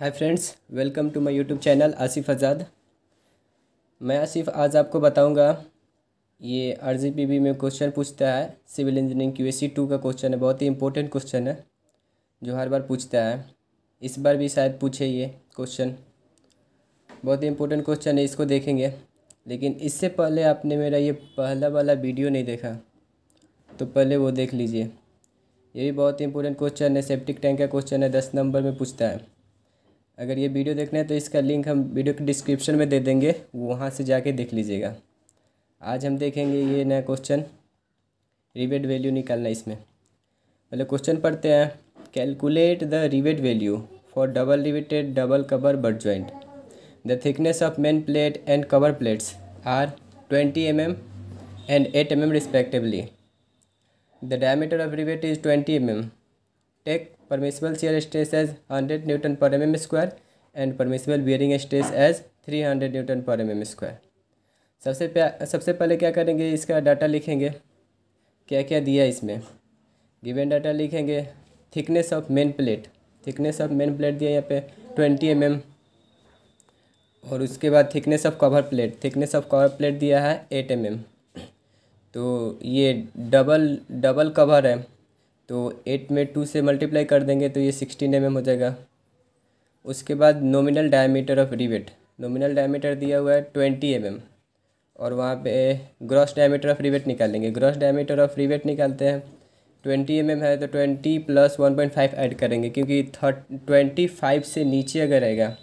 Hi friends welcome to my YouTube channel Asif Azad मैं आसिफ आज आपको बताऊंगा ये आरजीपीबी में क्वेश्चन पूछता है civil engineering Q S two का क्वेश्चन है बहुत ही इंपॉर्टेंट क्वेश्चन है जो हर बार पूछता है इस बार भी शायद पूछे ये क्वेश्चन बहुत ही इंपॉर्टेंट क्वेश्चन है इसको देखेंगे लेकिन इससे पहले आपने मेरा ये पहला वाला वीडियो नहीं देखा तो पहले वो देख लीजिए ये भी बहुत ही इंपॉर्टेंट क्वेश्चन है सेप्टिक टैंक का क्वेश्चन है दस नंबर में पूछता है अगर ये वीडियो देखना है तो इसका लिंक हम वीडियो के डिस्क्रिप्शन में दे देंगे वहाँ से जाके देख लीजिएगा आज हम देखेंगे ये नया क्वेश्चन रिवेट वैल्यू निकालना इसमें पहले क्वेश्चन पढ़ते हैं calculate the rivet value for double riveted double cover butt joint the thickness of main plate and cover plates are twenty M M and eight M M respectively the diameter of rivet is twenty M M take permissible shear stress as 100 newton per mm square and permissible bearing stress as 300 newton per M M square सबसे सबसे पहले क्या करेंगे इसका data लिखेंगे क्या क्या दिया इसमें गिवन डाटा लिखेंगे thickness of main plate thickness of main plate दिया यहाँ पे ट्वेंटी एम एम और उसके बाद thickness of cover plate thickness of cover plate दिया है एट एम एम तो ये डबल डबल कवर है तो एट में टू से मल्टीप्लाई कर देंगे तो ये सिक्सटीन एम हो जाएगा उसके बाद nominal diameter of rivet nominal diameter दिया हुआ है ट्वेंटी एम और वहाँ पे ग्रॉस डायमीटर ऑफ रिवेट निकालेंगे ग्रॉस डायमीटर ऑफ रिवेट निकालते हैं ट्वेंटी एम mm है तो twenty plus one point five add करेंगे क्योंकि थर्ट ट्वेंटी फाइव से नीचे अगर रहेगा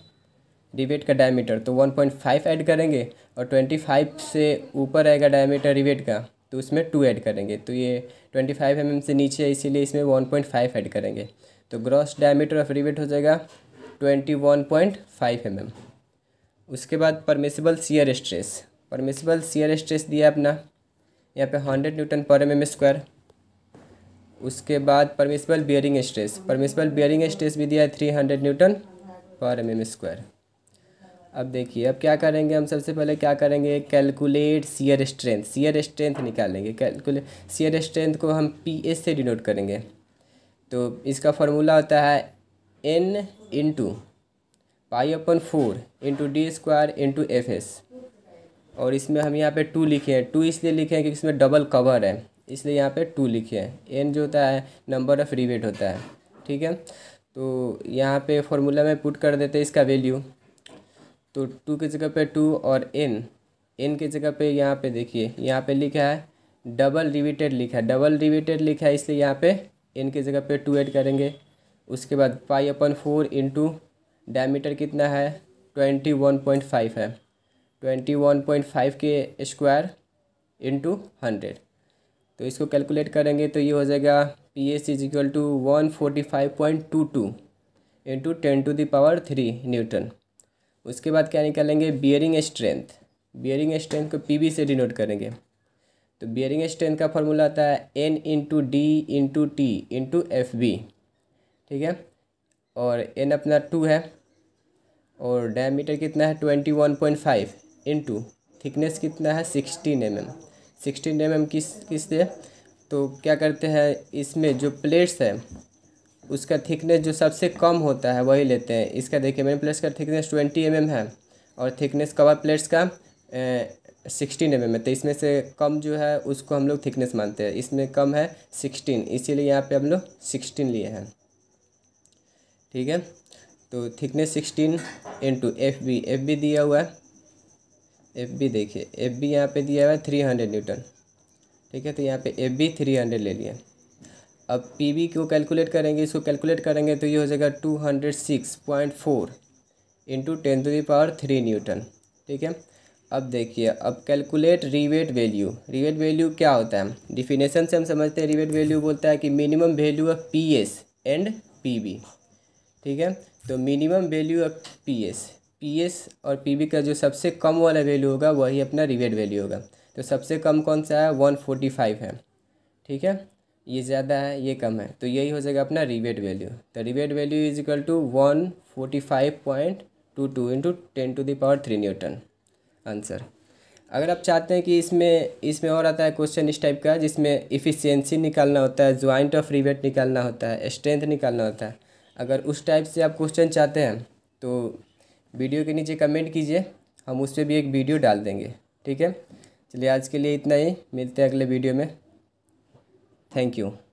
रिवेट का डायमीटर तो वन पॉइंट फाइव ऐड करेंगे और ट्वेंटी फाइव से ऊपर रहेगा डायमीटर रिवेट का तो उसमें टू ऐड करेंगे तो ये ट्वेंटी फाइव एम से नीचे है इसीलिए इसमें वन पॉइंट फाइव ऐड करेंगे तो ग्रॉस डायमीटर ऑफ रिवेट हो जाएगा twenty one point five M M उसके बाद permissible shear stress permissible shear stress दिया अपना यहाँ पे hundred newton per M M square उसके बाद permissible bearing stress permissible bearing stress भी दिया है three hundred newton per M M square अब देखिए अब क्या करेंगे हम सबसे पहले क्या करेंगे calculate shear strength shear strength निकालेंगे कैलकुलेट सीयर स्ट्रेंथ को हम पी एस से डिनोट करेंगे तो इसका फॉर्मूला होता है N into pi upon four into D square into F S और इसमें हम यहाँ पे टू लिखे हैं टू इसलिए लिखे हैं क्योंकि इसमें डबल कवर है इसलिए यहाँ पे टू लिखे हैं एन जो होता है नंबर ऑफ रिवेट होता है ठीक है तो यहाँ पे फॉर्मूला में पुट कर देते हैं इसका वैल्यू तो टू की जगह पे टू और एन एन के जगह पे यहाँ पे देखिए यहाँ पे लिखा है डबल रिविटेड लिखा है डबल रिविटेड लिखा है इसलिए यहाँ पे एन के जगह पे टू ऐड करेंगे उसके बाद pi upon four into diameter कितना है ट्वेंटी वन पॉइंट फाइव है ट्वेंटी वन पॉइंट फाइव के स्क्वायर इंटू हंड्रेड तो इसको कैलकुलेट करेंगे तो ये हो जाएगा P S is equal to one forty five point two two into ten to the power three newton उसके बाद क्या निकालेंगे बियरिंग स्ट्रेंथ बियरिंग स्ट्रेंथ को पी से डिनोट करेंगे तो बियरिंग स्ट्रेंथ का फॉर्मूला आता है N into D into T into F B ठीक है और एन अपना टू है और डायमीटर कितना है twenty one point five into thickness कितना है sixteen M M sixteen M M किस किस से तो क्या करते हैं इसमें जो प्लेट्स है उसका थिकनेस जो सबसे कम होता है वही लेते हैं इसका देखिए मेन प्लेट्स का थिकनेस ट्वेंटी एम है और थिकनेस कवर प्लेट्स का सिक्सटीन एम एम है तो इसमें से कम जो है उसको हम लोग थिकनेस मानते हैं इसमें कम है सिक्सटीन इसीलिए यहाँ पे हम लोग सिक्सटीन लिए हैं ठीक है तो thickness sixteen into F B F B दिया हुआ है एफ बी देखिए एफ बी यहाँ पे दिया हुआ है थ्री हंड्रेड न्यूटन ठीक है तो यहाँ पे एफ बी थ्री हंड्रेड ले लिया अब पी बी को कैलकुलेट करेंगे इसको कैलकुलेट करेंगे तो ये हो जाएगा two hundred six point four into ten to the power three newton ठीक है अब देखिए अब calculate rivet value rivet value क्या होता है डिफिनेशन से हम समझते हैं रिवेट वैल्यू बोलता है कि minimum value of P S and P B ठीक है तो minimum value of P S P S और पी बी का जो सबसे कम वाला वैल्यू होगा वही अपना रिवेट वैल्यू होगा तो सबसे कम कौन सा है वन फोर्टी फाइव है ठीक है ये ज़्यादा है ये कम है तो यही हो जाएगा अपना रिबेट वैल्यू तो rivet value is equal to one forty five point two two into ten to the power three newton answer अगर आप चाहते हैं कि इसमें इसमें और आता है क्वेश्चन इस टाइप का जिसमें इफ़िशियंसी निकालना होता है ज्वाइंट ऑफ रिबेट निकालना होता है स्ट्रेंथ निकालना होता है अगर उस टाइप से आप क्वेश्चन चाहते हैं तो वीडियो के नीचे कमेंट कीजिए हम उस पर भी एक वीडियो डाल देंगे ठीक है चलिए आज के लिए इतना ही मिलते हैं अगले वीडियो में Thank you.